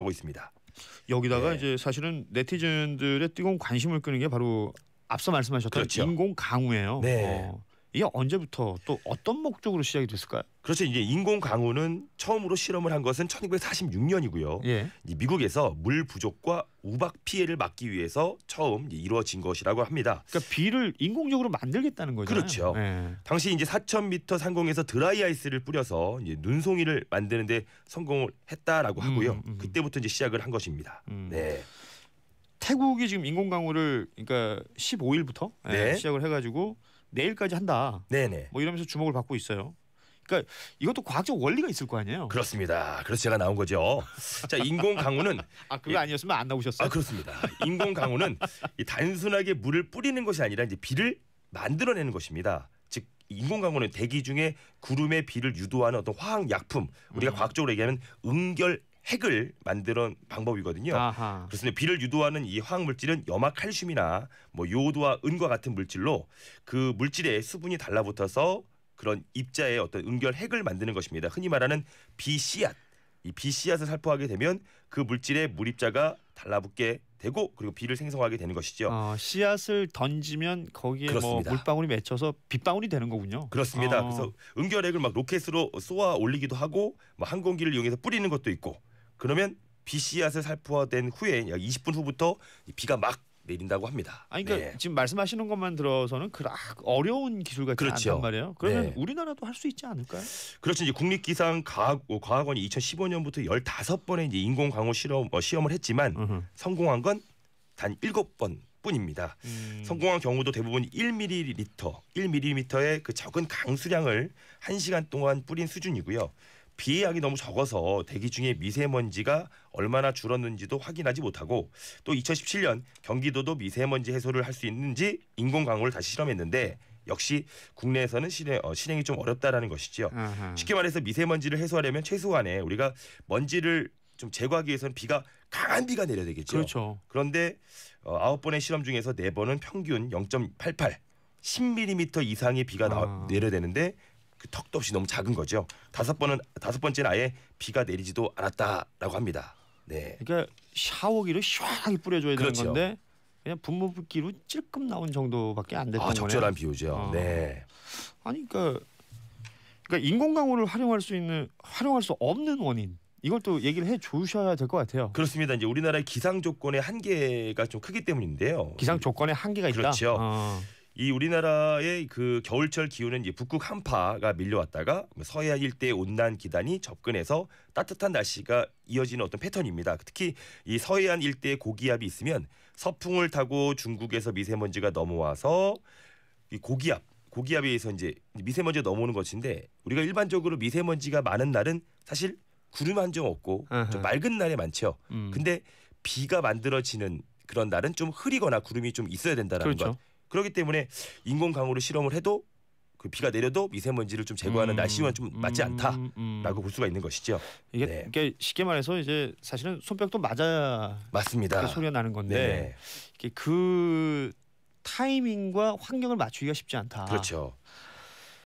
하고 있습니다. 여기다가 네. 이제 사실은 네티즌들의 뜨거운 관심을 끄는 게 바로 앞서 말씀하셨던 그렇죠. 인공 강우예요. 네. 어. 이게 언제부터 또 어떤 목적으로 시작이 됐을까요? 그렇죠. 이제 인공 강우는 처음으로 실험을 한 것은 1946년이고요. 예. 미국에서 물 부족과 우박 피해를 막기 위해서 처음 이루어진 것이라고 합니다. 그러니까 비를 인공적으로 만들겠다는 거죠. 그렇죠. 예. 당시 이제 4,000m 상공에서 드라이 아이스를 뿌려서 눈송이를 만드는데 성공을 했다라고 음, 하고요. 음, 음. 그때부터 이제 시작을 한 것입니다. 음. 네. 태국이 지금 인공 강우를 그러니까 15일부터 예, 네. 시작을 해가지고 내일까지 한다. 네네. 뭐 이러면서 주목을 받고 있어요. 그러니까 이것도 과학적 원리가 있을 거 아니에요. 그렇습니다. 그래서 제가 나온 거죠. 자, 인공 강우는 아 그거 예. 아니었으면 안 나오셨어요. 아 그렇습니다. 인공 강우는 단순하게 물을 뿌리는 것이 아니라 이제 비를 만들어내는 것입니다. 즉 인공 강우는 대기 중에 구름에 비를 유도하는 어떤 화학 약품 우리가 음. 과학적으로 얘기하면 응결 핵을 만드는 방법이거든요. 아하. 그렇습니다. 비를 유도하는 이 화학 물질은 염화 칼슘이나 뭐 요오드와 은과 같은 물질로 그 물질의 수분이 달라붙어서 그런 입자의 어떤 응결 핵을 만드는 것입니다. 흔히 말하는 비씨앗. 이 비씨앗을 살포하게 되면 그 물질의 물입자가 달라붙게 되고 그리고 비를 생성하게 되는 것이죠. 어, 씨앗을 던지면 거기에 뭐 물방울이 맺혀서 빗방울이 되는 거군요. 그렇습니다. 어. 그래서 응결핵을막 로켓으로 쏘아 올리기도 하고 뭐 항공기를 이용해서 뿌리는 것도 있고 그러면 비 씨앗에 살포화된 후에 약 20분 후부터 비가 막 내린다고 합니다. 아니 그러니까 네. 지금 말씀하시는 것만 들어서는 그락 아, 어려운 기술 같지 그렇죠. 않단 말이에요. 그러면 네. 우리나라도 할 수 있지 않을까요? 그렇죠. 이제 국립기상과학원이 어, 2015년부터 15번의 인공광호 실험, 어, 시험을 했지만 으흠. 성공한 건 단 7번 뿐입니다. 음. 성공한 경우도 대부분 1ml, 1mm의 그 적은 강수량을 1시간 동안 뿌린 수준이고요. 비의 양이 너무 적어서 대기 중에 미세먼지가 얼마나 줄었는지도 확인하지 못하고 또 2017년 경기도도 미세먼지 해소를 할 수 있는지 인공 강우를 다시 실험했는데 역시 국내에서는 실행, 어, 실행이 좀 어렵다라는 것이지요. 아하. 쉽게 말해서 미세먼지를 해소하려면 최소한의 우리가 먼지를 좀 제거하기 위해서는 비가 강한 비가 내려야 되겠죠. 그렇죠. 그런데 어, 아홉 번의 실험 중에서 네 번은 평균 0.88 10mm 이상의 비가 아. 내려야 되는데 그 턱도 없이 너무 작은 거죠. 다섯 번은 다섯 번째는 아예 비가 내리지도 않았다라고 합니다. 네. 그러니까 샤워기를 시하게 뿌려줘야 그렇죠. 되는 건데 그냥 분무기로 찔끔 나온 정도밖에 안 됐던 아, 적절한 거네요. 비오죠. 아. 어. 네. 아니 그러니까, 그러니까 인공 강우를 활용할 수 있는 활용할 수 없는 원인. 이걸 또 얘기를 해 주셔야 될 것 같아요. 그렇습니다. 이제 우리나라의 기상 조건의 한계가 좀 크기 때문인데요. 기상 조건의 한계가 있다. 그렇죠. 어. 이 우리나라의 그 겨울철 기온은 이제 북극 한파가 밀려왔다가 서해안 일대 온난 기단이 접근해서 따뜻한 날씨가 이어지는 어떤 패턴입니다. 특히 이 서해안 일대에 고기압이 있으면 서풍을 타고 중국에서 미세먼지가 넘어와서 이 고기압 고기압에 의해서 이제 미세먼지가 넘어오는 것인데 우리가 일반적으로 미세먼지가 많은 날은 사실 구름 한 점 없고 아하. 좀 맑은 날에 많죠. 음. 근데 비가 만들어지는 그런 날은 좀 흐리거나 구름이 좀 있어야 된다라는 그렇죠. 것. 그렇기 때문에 인공 강우를 실험을 해도 그 비가 내려도 미세먼지를 좀 제거하는 음, 날씨만 좀 맞지 음, 않다라고 음, 음. 볼 수가 있는 것이죠. 이게 네. 그러니까 쉽게 말해서 이제 사실은 손뼉도 맞아 맞습니다. 소리가 나는 건데 네. 그 타이밍과 환경을 맞추기가 쉽지 않다. 그렇죠.